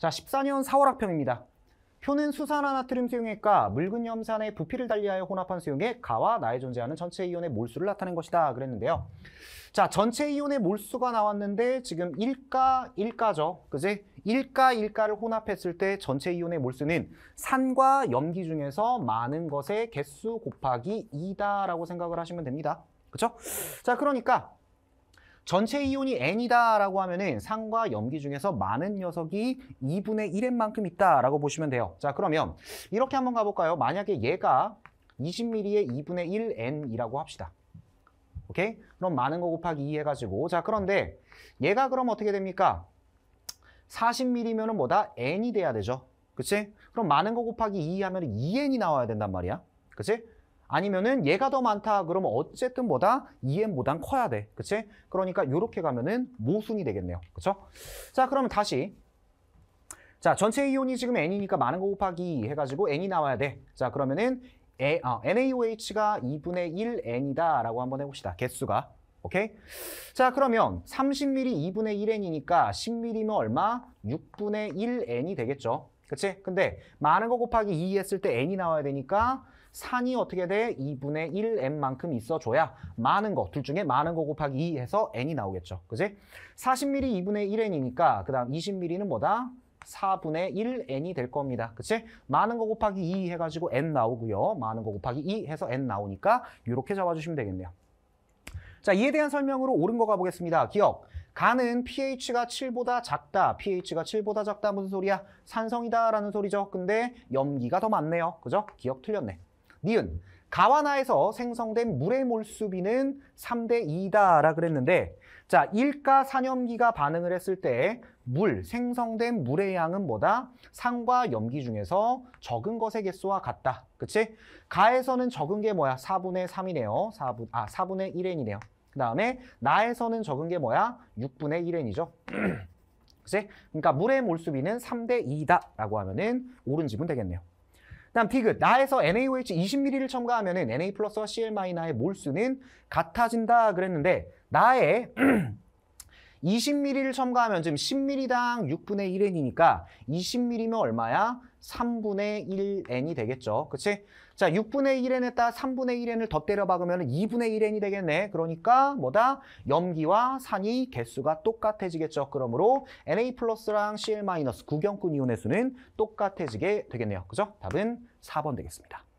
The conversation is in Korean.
자, 14년 4월 학평입니다. 표는 수산화나트륨 수용액과 묽은 염산의 부피를 달리하여 혼합한 수용액 가와 나의 존재하는 전체 이온의 몰수를 나타낸 것이다 그랬는데요. 자, 전체 이온의 몰수가 나왔는데 지금 1가 1가죠. 그지? 1가 1가를 혼합했을 때 전체 이온의 몰수는 산과 염기 중에서 많은 것의 개수 곱하기 2다라고 생각을 하시면 됩니다. 그렇죠? 자, 그러니까 전체 이온이 N이다라고 하면은 상과 염기 중에서 많은 녀석이 2분의 1인 만큼 있다라고 보시면 돼요. 자, 그러면 이렇게 한번 가볼까요? 만약에 얘가 2 0 m m 의 2분의 1N이라고 합시다. 오케이? 그럼 많은 거 곱하기 2 해가지고. 자, 그런데 얘가 그럼 어떻게 됩니까? 4 0 m m 면은 뭐다? N이 돼야 되죠. 그치? 그럼 많은 거 곱하기 2 하면 2N이 나와야 된단 말이야. 그치? 아니면은 얘가 더 많다 그러면 어쨌든 뭐다 EM보단 커야 돼. 그치? 그러니까 요렇게 가면은 모순이 되겠네요. 그쵸? 자, 그러면 다시 자, 전체 이온이 지금 N이니까 많은 거 곱하기 해가지고 N이 나와야 돼. 자, 그러면은 에, 아, 어, NaOH가 2분의 1N이다 라고 한번 해봅시다. 개수가. 오케이? 자, 그러면 30ml 2분의 1N이니까 10ml면 얼마? 6분의 1N이 되겠죠. 그치? 근데 많은 거 곱하기 2 했을 때 N이 나와야 되니까 산이 어떻게 돼? 2분의 1n만큼 있어줘야 많은 거, 둘 중에 많은 거 곱하기 2 해서 n이 나오겠죠. 그지? 4 0 m m 2분의 1n이니까 그 다음 2 0 m m 는 뭐다? 4분의 1n이 될 겁니다. 그치? 많은 거 곱하기 2 해가지고 n 나오고요. 많은 거 곱하기 2 해서 n 나오니까 이렇게 잡아주시면 되겠네요. 자, 이에 대한 설명으로 옳은 거 가보겠습니다. 기억. 간은 pH가 7보다 작다. pH가 7보다 작다. 무슨 소리야? 산성이다. 라는 소리죠. 근데 염기가 더 많네요. 그죠? 기억 틀렸네. 니은 가와나에서 생성된 물의 몰수비는 3대 2다라 그랬는데 자1가 산염기가 반응을 했을 때 물, 생성된 물의 양은 뭐다? 상과 염기 중에서 적은 것의 개수와 같다. 그치? 가에서는 적은 게 뭐야? 4분의 3이네요. 4분, 아, 4분의 1n이네요. 그 다음에 나에서는 적은 게 뭐야? 6분의 1n이죠. 그치? 그러니까 물의 몰수비는 3대 2다라고 하면은 옳은 집은 되겠네요. 다음 비긋 나에서 NaOH 20ml를 첨가하면 Na 플러스와 Cl 마이너의 몰수는 같아진다 그랬는데 나의 20ml를 첨가하면 지금 10ml당 6분의 1n이니까 20ml면 얼마야? 3분의 1n이 되겠죠. 그치? 자, 6분의 1n에다 3분의 1n을 더때려 박으면 2분의 1n이 되겠네. 그러니까 뭐다? 염기와 산이 개수가 똑같아지겠죠. 그러므로 Na 플러스랑 Cl 마이너스 구경꾼 이온의 수는 똑같아지게 되겠네요. 그죠? 답은 4번 되겠습니다.